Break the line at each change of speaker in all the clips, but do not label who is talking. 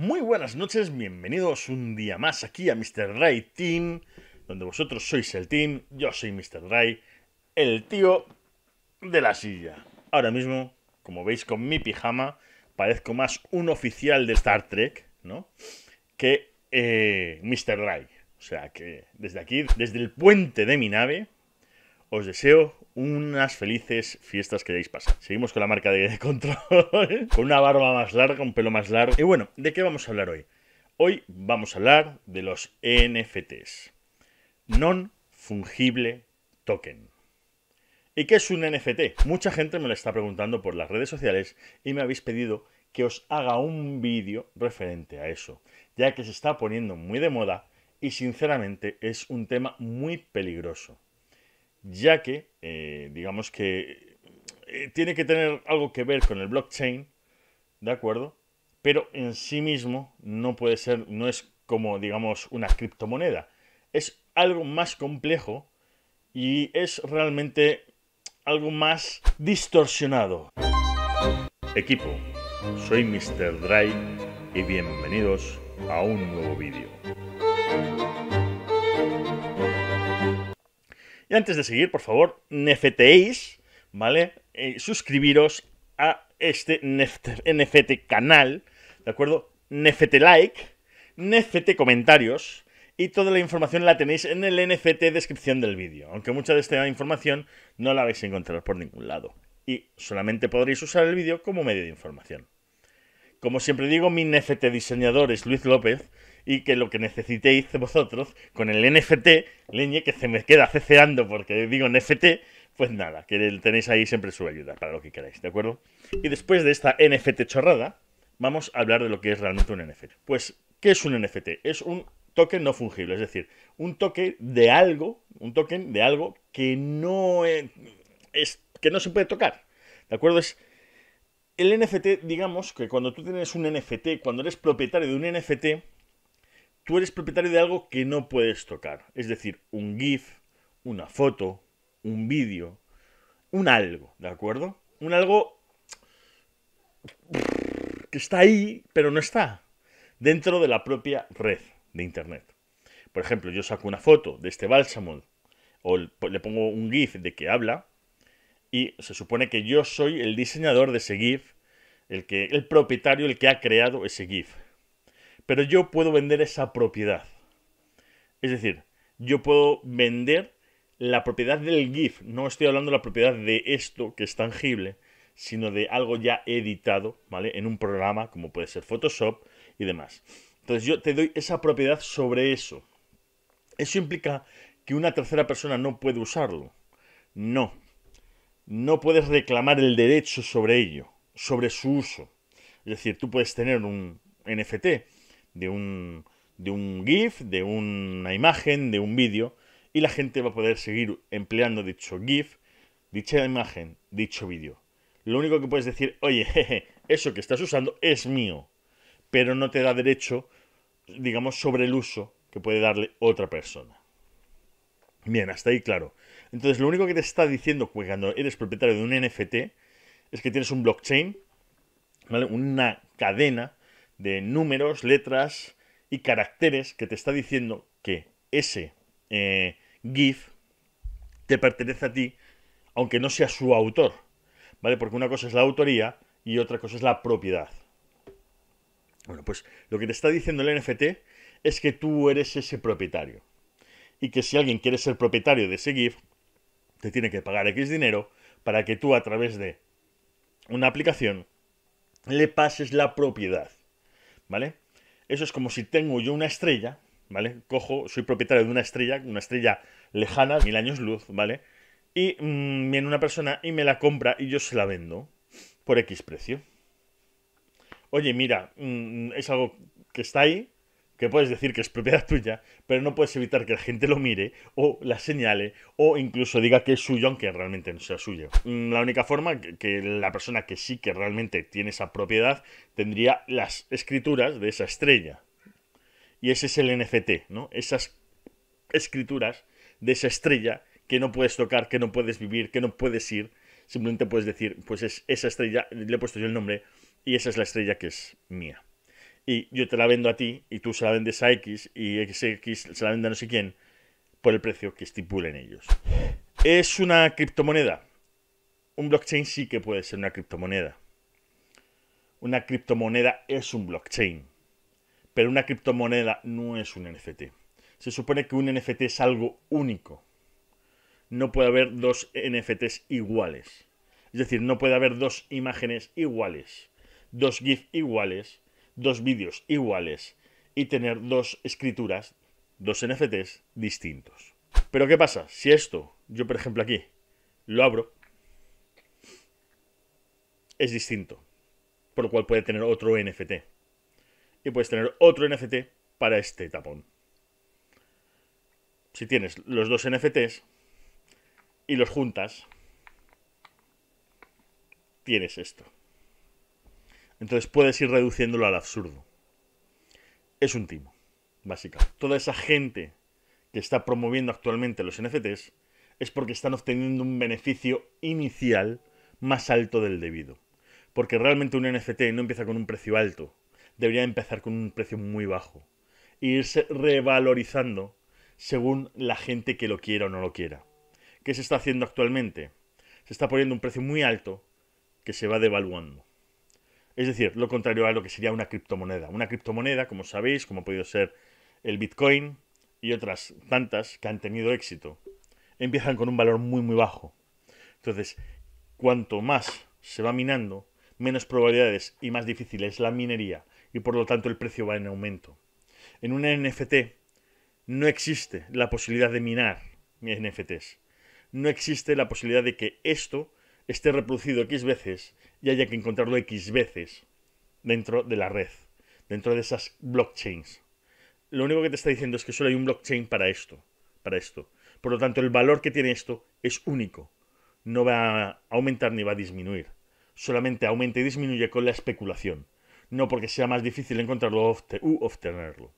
Muy buenas noches, bienvenidos un día más aquí a Mr. Ray Team, donde vosotros sois el team, yo soy Mr. Ray, el tío de la silla. Ahora mismo, como veis con mi pijama, parezco más un oficial de Star Trek, ¿no? Que eh, Mr. Ray. O sea que desde aquí, desde el puente de mi nave, os deseo unas felices fiestas que hayáis pasado. Seguimos con la marca de control, con una barba más larga, un pelo más largo. Y bueno, ¿de qué vamos a hablar hoy? Hoy vamos a hablar de los NFTs. Non fungible token. ¿Y qué es un NFT? Mucha gente me lo está preguntando por las redes sociales y me habéis pedido que os haga un vídeo referente a eso, ya que se está poniendo muy de moda y sinceramente es un tema muy peligroso ya que, eh, digamos que eh, tiene que tener algo que ver con el blockchain, ¿de acuerdo? Pero en sí mismo no puede ser, no es como, digamos, una criptomoneda. Es algo más complejo y es realmente algo más distorsionado. Equipo, soy Mr. Dry y bienvenidos a un nuevo vídeo. Y antes de seguir, por favor, nefeteéis, ¿vale? Eh, suscribiros a este NFT, canal, ¿de acuerdo? Nefete like, nefete comentarios, y toda la información la tenéis en el NFT descripción del vídeo, aunque mucha de esta información no la vais a encontrar por ningún lado y solamente podréis usar el vídeo como medio de información. Como siempre digo, mi NFT diseñador es Luis López y que lo que necesitéis vosotros con el NFT, leñe que se me queda ceceando porque digo NFT, pues nada, que tenéis ahí siempre su ayuda para lo que queráis, ¿de acuerdo? Y después de esta NFT chorrada, vamos a hablar de lo que es realmente un NFT. Pues, ¿qué es un NFT? Es un token no fungible, es decir, un token de algo, un token de algo que no e, que no se puede tocar. ¿De acuerdo? Es el NFT, digamos que cuando tú tienes un NFT, cuando eres propietario de un NFT, tú eres propietario de algo que no puedes tocar. Es decir, un GIF, una foto, un vídeo, un algo, ¿de acuerdo? Un algo que está ahí, pero no está dentro de la propia red de Internet. Por ejemplo, yo saco una foto de este bálsamo o pues, le pongo un GIF de que habla y se supone que yo soy el diseñador de ese GIF, el, que, el propietario, el que ha creado ese GIF. Pero yo puedo vender esa propiedad. Es decir, yo puedo vender la propiedad del GIF. No estoy hablando de la propiedad de esto que es tangible, sino de algo ya editado, ¿vale? En un programa como puede ser Photoshop y demás. Entonces yo te doy esa propiedad sobre eso. Eso implica que una tercera persona no puede usarlo. No. No puedes reclamar el derecho sobre ello, sobre su uso. Es decir, tú puedes tener un NFT de un, de un GIF, de una imagen, de un vídeo, y la gente va a poder seguir empleando dicho GIF, dicha imagen, dicho vídeo. Lo único que puedes decir, oye, eso que estás usando es mío, pero no te da derecho, digamos, sobre el uso que puede darle otra persona. Bien, hasta ahí claro. Entonces, lo único que te está diciendo cuando eres propietario de un NFT es que tienes un blockchain, una cadena de números, letras y caracteres que te está diciendo que ese eh, GIF te pertenece a ti, aunque no sea su autor, ¿vale? Porque una cosa es la autoría y otra cosa es la propiedad. Bueno, pues lo que te está diciendo el NFT es que tú eres ese propietario y que si alguien quiere ser propietario de ese GIF, te tiene que pagar X dinero para que tú a través de una aplicación le pases la propiedad. ¿vale? Eso es como si tengo yo una estrella, ¿vale? Cojo, soy propietario de una estrella, una estrella lejana, mil años luz, ¿vale? Y mm, viene una persona y me la compra y yo se la vendo por X precio. Oye, mira, mm, es algo que está ahí, que puedes decir que es propiedad tuya, pero no puedes evitar que la gente lo mire o la señale o incluso diga que es suyo aunque realmente no sea suyo. Mm, la única forma que la persona que sí que realmente tiene esa propiedad tendría las escrituras de esa estrella. Y ese es el NFT, ¿no? Esas escrituras de esa estrella que no puedes tocar, que no puedes vivir, que no puedes ir. Simplemente puedes decir, pues es esa estrella, le he puesto yo el nombre y esa es la estrella que es mía y yo te la vendo a ti y tú se la vendes a X y XX se la vende a no sé quién por el precio que estipulen ellos. ¿Es una criptomoneda? Un blockchain sí que puede ser una criptomoneda. Una criptomoneda es un blockchain, pero una criptomoneda no es un NFT. Se supone que un NFT es algo único. No puede haber dos NFTs iguales. Es decir, no puede haber dos imágenes iguales, dos GIF iguales, dos vídeos iguales y tener dos escrituras, dos NFTs distintos. Pero ¿qué pasa? Si esto, yo por ejemplo aquí, lo abro, es distinto, por lo cual puede tener otro NFT. Y puedes tener otro NFT para este tapón. Si tienes los dos NFTs y los juntas, tienes esto. Entonces puedes ir reduciéndolo al absurdo. Es un timo, básicamente. Toda esa gente que está promoviendo actualmente los NFTs es porque están obteniendo un beneficio inicial más alto del debido. Porque realmente un NFT no empieza con un precio alto, debería empezar con un precio muy bajo e irse revalorizando según la gente que lo quiera o no lo quiera. ¿Qué se está haciendo actualmente? Se está poniendo un precio muy alto que se va devaluando. Es decir, lo contrario a lo que sería una criptomoneda. Una criptomoneda, como sabéis, como ha podido ser el Bitcoin y otras tantas que han tenido éxito, empiezan con un valor muy, muy bajo. Entonces, cuanto más se va minando, menos probabilidades y más difícil es la minería y por lo tanto el precio va en aumento. En un NFT no existe la posibilidad de minar NFTs. No existe la posibilidad de que esto esté reproducido X veces y haya que encontrarlo X veces dentro de la red, dentro de esas blockchains. Lo único que te está diciendo es que solo hay un blockchain para esto, para esto. Por lo tanto, el valor que tiene esto es único. No va a aumentar ni va a disminuir. Solamente aumenta y disminuye con la especulación. No porque sea más difícil encontrarlo u obtenerlo.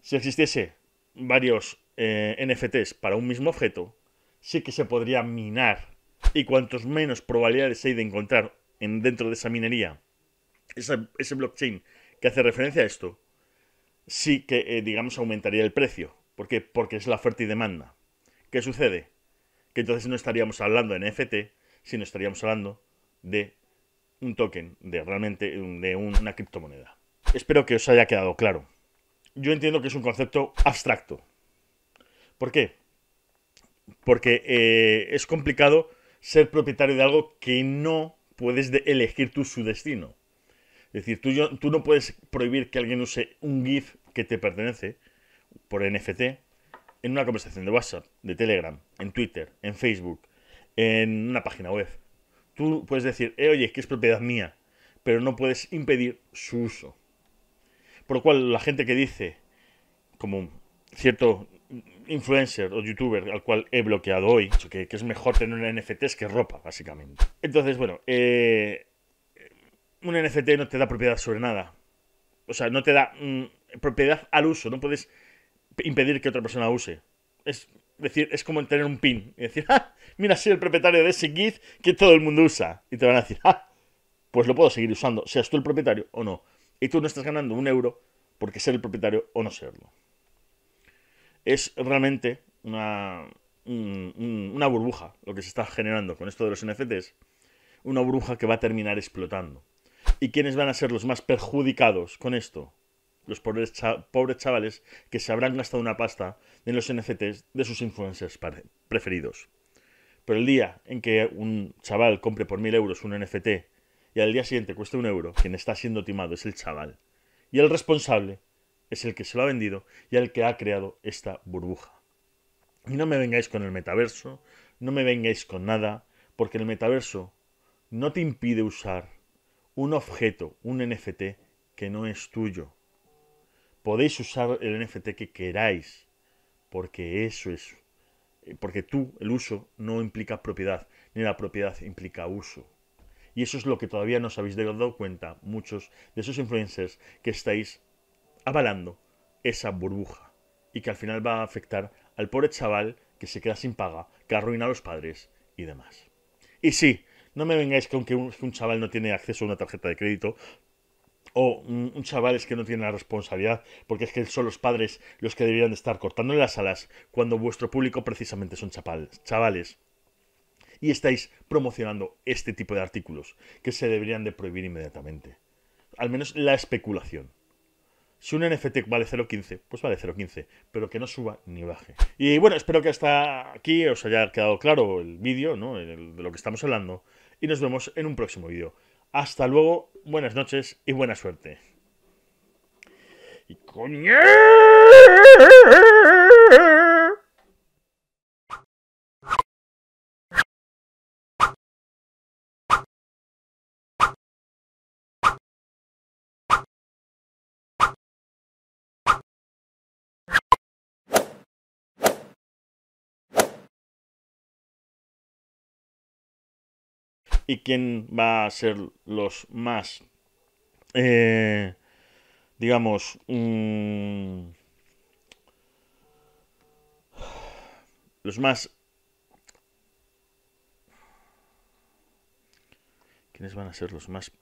Si existiese varios eh, NFTs para un mismo objeto, sí que se podría minar y cuantos menos probabilidades hay de encontrar en, dentro de esa minería ese blockchain que hace referencia a esto, sí que, eh, digamos, aumentaría el precio. ¿Por qué? Porque es la oferta y demanda. ¿Qué sucede? Que entonces no estaríamos hablando de NFT, sino estaríamos hablando de un token, de realmente de una criptomoneda. Espero que os haya quedado claro. Yo entiendo que es un concepto abstracto. ¿Por qué? Porque eh, es complicado ser propietario de algo que no puedes elegir tú su destino. Es decir, tú, yo, tú no puedes prohibir que alguien use un GIF que te pertenece por NFT en una conversación de WhatsApp, de Telegram, en Twitter, en Facebook, en una página web. Tú puedes decir, eh, oye, que es propiedad mía, pero no puedes impedir su uso. Por lo cual, la gente que dice, como cierto influencer o youtuber al cual he bloqueado hoy, que, que es mejor tener un NFT que ropa, básicamente. Entonces, bueno, eh, un NFT no te da propiedad sobre nada. O sea, no te da mm, propiedad al uso, no puedes impedir que otra persona use. Es decir, es como tener un pin y decir, ¡Ah! mira, soy el propietario de ese GIF que todo el mundo usa. Y te van a decir, ¡Ah! pues lo puedo seguir usando, seas tú el propietario o no. Y tú no estás ganando un euro porque ser el propietario o no serlo es realmente una, una burbuja lo que se está generando con esto de los NFTs. Una burbuja que va a terminar explotando. ¿Y quiénes van a ser los más perjudicados con esto? Los pobres, pobres chavales que se habrán gastado una pasta en los NFTs de sus influencers preferidos. Pero el día en que un chaval compre por mil euros un NFT y al día siguiente cueste un euro, quien está siendo timado es el chaval. Y el responsable es el que se lo ha vendido y el que ha creado esta burbuja. Y no me vengáis con el metaverso, no me vengáis con nada, porque el metaverso no te impide usar un objeto, un NFT, que no es tuyo. Podéis usar el NFT que queráis, porque eso es. Eh, porque tú, el uso, no implica propiedad, ni la propiedad implica uso. Y eso es lo que todavía no os habéis dado cuenta muchos de esos influencers que estáis avalando esa burbuja y que al final va a afectar al pobre chaval que se queda sin paga, que arruina a los padres y demás. Y sí, no me vengáis con que un, un chaval no tiene acceso a una tarjeta de crédito o un, chaval es que no tiene la responsabilidad porque es que son los padres los que deberían de estar cortando las alas cuando vuestro público precisamente son chavales y estáis promocionando este tipo de artículos que se deberían de prohibir inmediatamente. Al menos la especulación. Si un NFT vale 0.15, pues vale 0.15, pero que no suba ni baje. Y bueno, espero que hasta aquí os haya quedado claro el vídeo, ¿no? de lo que estamos hablando. Y nos vemos en un próximo vídeo. Hasta luego, buenas noches y buena suerte. Y coño. y quién va a ser los más, eh, digamos, mm, los más... ¿Quiénes van a ser los más